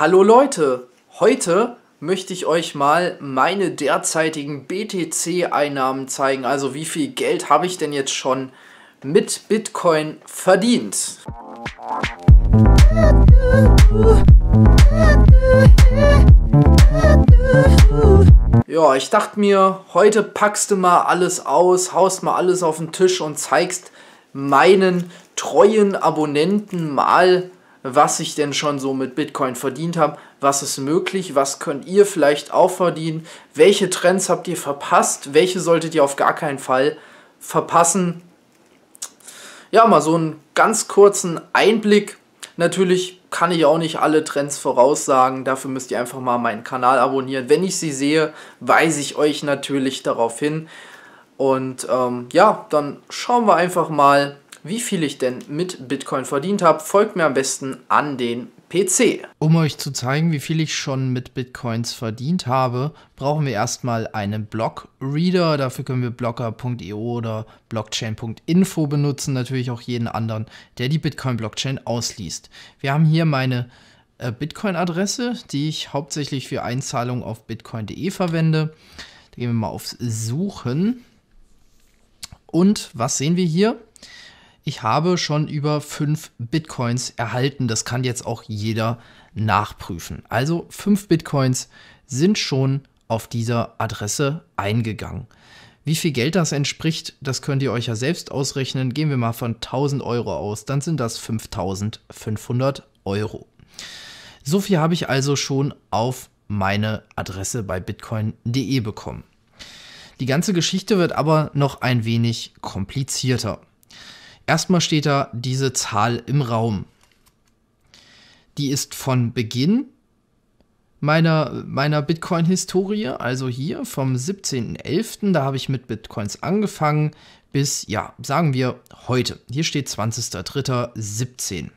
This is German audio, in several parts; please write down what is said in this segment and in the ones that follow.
Hallo Leute, heute möchte ich euch mal meine derzeitigen BTC-Einnahmen zeigen. Also wie viel Geld habe ich denn jetzt schon mit Bitcoin verdient? Ja, ich dachte mir, heute packst du mal alles aus, haust mal alles auf den Tisch und zeigst meinen treuen Abonnenten mal, was ich denn schon so mit Bitcoin verdient habe, was ist möglich, was könnt ihr vielleicht auch verdienen, welche Trends habt ihr verpasst, welche solltet ihr auf gar keinen Fall verpassen. Ja, mal so einen ganz kurzen Einblick. Natürlich kann ich auch nicht alle Trends voraussagen, dafür müsst ihr einfach mal meinen Kanal abonnieren. Wenn ich sie sehe, weise ich euch natürlich darauf hin. Und ähm, ja, dann schauen wir einfach mal, wie viel ich denn mit Bitcoin verdient habe, folgt mir am besten an den PC. Um euch zu zeigen, wie viel ich schon mit Bitcoins verdient habe, brauchen wir erstmal einen Block-Reader. Dafür können wir blocker.io e oder blockchain.info benutzen, natürlich auch jeden anderen, der die Bitcoin-Blockchain ausliest. Wir haben hier meine äh, Bitcoin-Adresse, die ich hauptsächlich für Einzahlungen auf bitcoin.de verwende. Da gehen wir mal auf Suchen. Und was sehen wir hier? ich habe schon über 5 Bitcoins erhalten. Das kann jetzt auch jeder nachprüfen. Also 5 Bitcoins sind schon auf dieser Adresse eingegangen. Wie viel Geld das entspricht, das könnt ihr euch ja selbst ausrechnen. Gehen wir mal von 1000 Euro aus, dann sind das 5500 Euro. So viel habe ich also schon auf meine Adresse bei bitcoin.de bekommen. Die ganze Geschichte wird aber noch ein wenig komplizierter. Erstmal steht da diese Zahl im Raum. Die ist von Beginn meiner, meiner Bitcoin-Historie, also hier vom 17.11., da habe ich mit Bitcoins angefangen, bis, ja, sagen wir heute. Hier steht 20.03.17.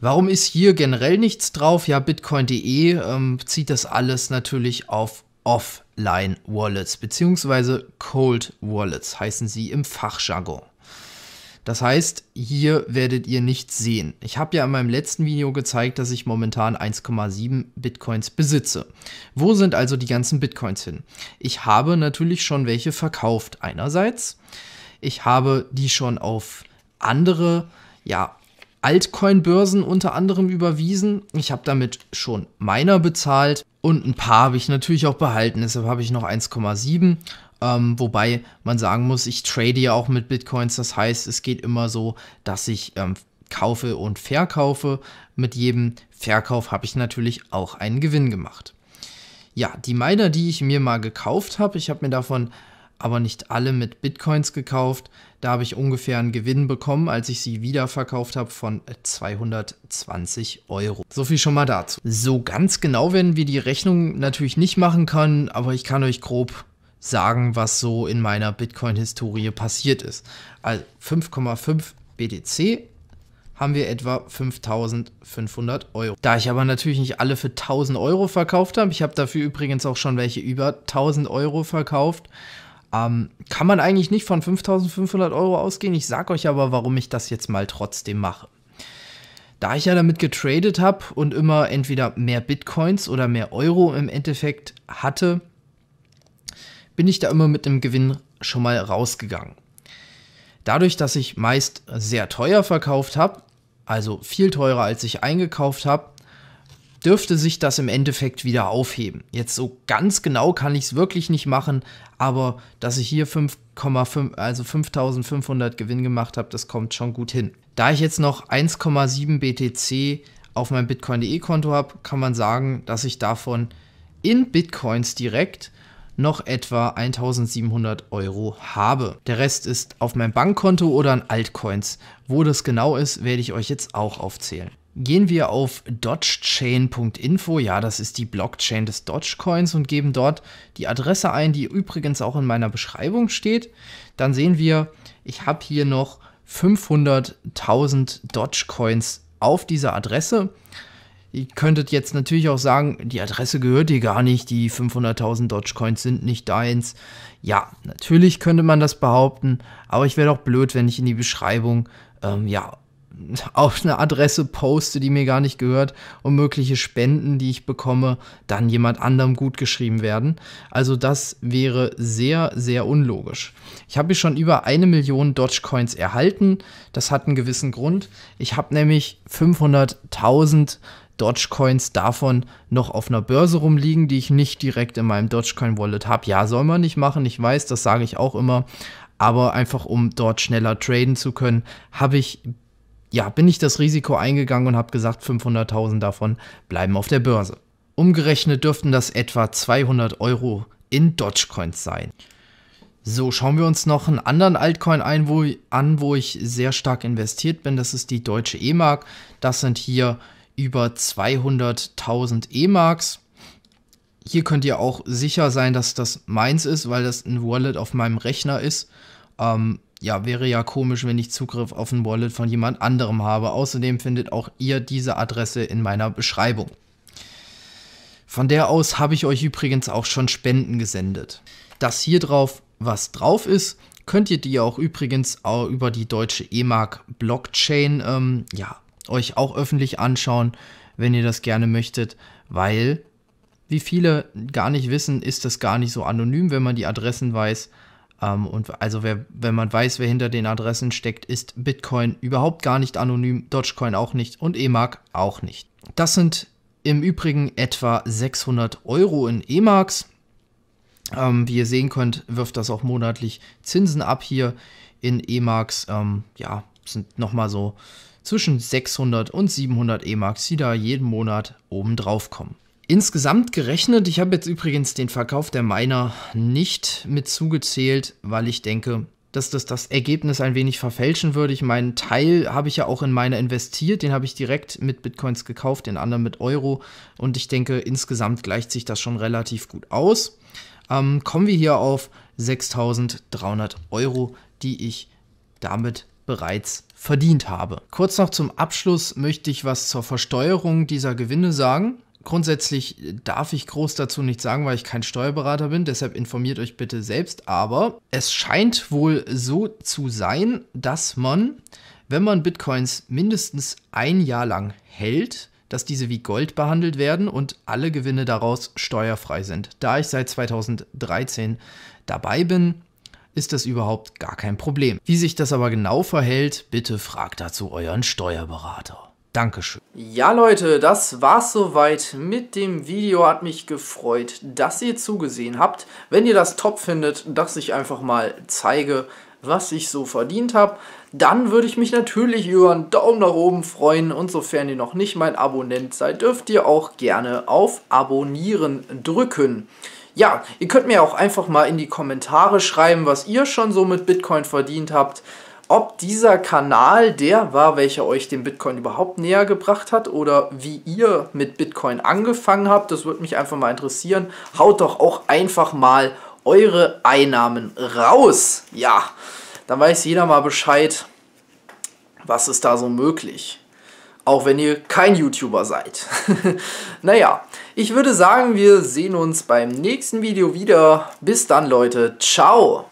Warum ist hier generell nichts drauf? Ja, bitcoin.de ähm, zieht das alles natürlich auf Offline Wallets bzw. Cold Wallets heißen sie im Fachjargon. Das heißt, hier werdet ihr nichts sehen. Ich habe ja in meinem letzten Video gezeigt, dass ich momentan 1,7 Bitcoins besitze. Wo sind also die ganzen Bitcoins hin? Ich habe natürlich schon welche verkauft einerseits. Ich habe die schon auf andere ja, Altcoin-Börsen unter anderem überwiesen. Ich habe damit schon meiner bezahlt und ein paar habe ich natürlich auch behalten, deshalb habe ich noch 1,7. Ähm, wobei man sagen muss, ich trade ja auch mit Bitcoins. Das heißt, es geht immer so, dass ich ähm, kaufe und verkaufe. Mit jedem Verkauf habe ich natürlich auch einen Gewinn gemacht. Ja, die Miner, die ich mir mal gekauft habe, ich habe mir davon aber nicht alle mit Bitcoins gekauft. Da habe ich ungefähr einen Gewinn bekommen, als ich sie wieder verkauft habe von 220 Euro. So viel schon mal dazu. So ganz genau werden wir die Rechnung natürlich nicht machen können, aber ich kann euch grob sagen, was so in meiner Bitcoin-Historie passiert ist. Also 5,5 BTC haben wir etwa 5500 Euro. Da ich aber natürlich nicht alle für 1000 Euro verkauft habe, ich habe dafür übrigens auch schon welche über 1000 Euro verkauft, ähm, kann man eigentlich nicht von 5500 Euro ausgehen. Ich sage euch aber, warum ich das jetzt mal trotzdem mache. Da ich ja damit getradet habe und immer entweder mehr Bitcoins oder mehr Euro im Endeffekt hatte, bin ich da immer mit einem Gewinn schon mal rausgegangen. Dadurch, dass ich meist sehr teuer verkauft habe, also viel teurer als ich eingekauft habe, dürfte sich das im Endeffekt wieder aufheben. Jetzt so ganz genau kann ich es wirklich nicht machen, aber dass ich hier 5,5, also 5500 Gewinn gemacht habe, das kommt schon gut hin. Da ich jetzt noch 1,7 BTC auf meinem Bitcoin.de Konto habe, kann man sagen, dass ich davon in Bitcoins direkt noch etwa 1700 Euro habe. Der Rest ist auf meinem Bankkonto oder an Altcoins. Wo das genau ist, werde ich euch jetzt auch aufzählen. Gehen wir auf dogechain.info, ja, das ist die Blockchain des Dogecoins und geben dort die Adresse ein, die übrigens auch in meiner Beschreibung steht. Dann sehen wir, ich habe hier noch 500.000 Dogecoins auf dieser Adresse. Ihr könntet jetzt natürlich auch sagen, die Adresse gehört dir gar nicht, die 500.000 Dogecoins sind nicht deins. Ja, natürlich könnte man das behaupten, aber ich wäre doch blöd, wenn ich in die Beschreibung ähm, ja, auf eine Adresse poste, die mir gar nicht gehört und mögliche Spenden, die ich bekomme, dann jemand anderem gutgeschrieben werden. Also das wäre sehr, sehr unlogisch. Ich habe hier schon über eine Million Dogecoins erhalten. Das hat einen gewissen Grund. Ich habe nämlich 500.000 Dogecoins davon noch auf einer Börse rumliegen, die ich nicht direkt in meinem Dogecoin-Wallet habe. Ja, soll man nicht machen. Ich weiß, das sage ich auch immer. Aber einfach um dort schneller traden zu können, habe ich ja, bin ich das Risiko eingegangen und habe gesagt, 500.000 davon bleiben auf der Börse. Umgerechnet dürften das etwa 200 Euro in Dogecoins sein. So, schauen wir uns noch einen anderen Altcoin ein, wo, an, wo ich sehr stark investiert bin. Das ist die deutsche E-Mark. Das sind hier über 200.000 E-Marks. Hier könnt ihr auch sicher sein, dass das meins ist, weil das ein Wallet auf meinem Rechner ist. Ähm, ja, wäre ja komisch, wenn ich Zugriff auf ein Wallet von jemand anderem habe. Außerdem findet auch ihr diese Adresse in meiner Beschreibung. Von der aus habe ich euch übrigens auch schon Spenden gesendet. Das hier drauf, was drauf ist, könnt ihr die auch übrigens auch über die deutsche EMAG Blockchain ähm, ja, euch auch öffentlich anschauen, wenn ihr das gerne möchtet, weil, wie viele gar nicht wissen, ist das gar nicht so anonym, wenn man die Adressen weiß. Ähm, und also wer, wenn man weiß, wer hinter den Adressen steckt, ist Bitcoin überhaupt gar nicht anonym, Dogecoin auch nicht und EMAG auch nicht. Das sind im Übrigen etwa 600 Euro in EMAGs. Ähm, wie ihr sehen könnt, wirft das auch monatlich Zinsen ab hier in EMAGs. Ähm, ja, sind nochmal so zwischen 600 und 700 EMAGs, die da jeden Monat oben drauf kommen. Insgesamt gerechnet, ich habe jetzt übrigens den Verkauf der Miner nicht mit zugezählt, weil ich denke, dass das das Ergebnis ein wenig verfälschen würde. Ich meine, Teil habe ich ja auch in Miner investiert, den habe ich direkt mit Bitcoins gekauft, den anderen mit Euro und ich denke, insgesamt gleicht sich das schon relativ gut aus. Ähm, kommen wir hier auf 6.300 Euro, die ich damit bereits verdient habe. Kurz noch zum Abschluss möchte ich was zur Versteuerung dieser Gewinne sagen. Grundsätzlich darf ich groß dazu nicht sagen, weil ich kein Steuerberater bin, deshalb informiert euch bitte selbst. Aber es scheint wohl so zu sein, dass man, wenn man Bitcoins mindestens ein Jahr lang hält, dass diese wie Gold behandelt werden und alle Gewinne daraus steuerfrei sind. Da ich seit 2013 dabei bin, ist das überhaupt gar kein Problem. Wie sich das aber genau verhält, bitte fragt dazu euren Steuerberater. Dankeschön. Ja Leute, das war's soweit mit dem Video. Hat mich gefreut, dass ihr zugesehen habt. Wenn ihr das top findet, dass ich einfach mal zeige, was ich so verdient habe, dann würde ich mich natürlich über einen Daumen nach oben freuen und sofern ihr noch nicht mein Abonnent seid, dürft ihr auch gerne auf Abonnieren drücken. Ja, ihr könnt mir auch einfach mal in die Kommentare schreiben, was ihr schon so mit Bitcoin verdient habt ob dieser Kanal der war, welcher euch den Bitcoin überhaupt näher gebracht hat oder wie ihr mit Bitcoin angefangen habt. Das würde mich einfach mal interessieren. Haut doch auch einfach mal eure Einnahmen raus. Ja, dann weiß jeder mal Bescheid, was ist da so möglich. Auch wenn ihr kein YouTuber seid. naja, ich würde sagen, wir sehen uns beim nächsten Video wieder. Bis dann, Leute. Ciao.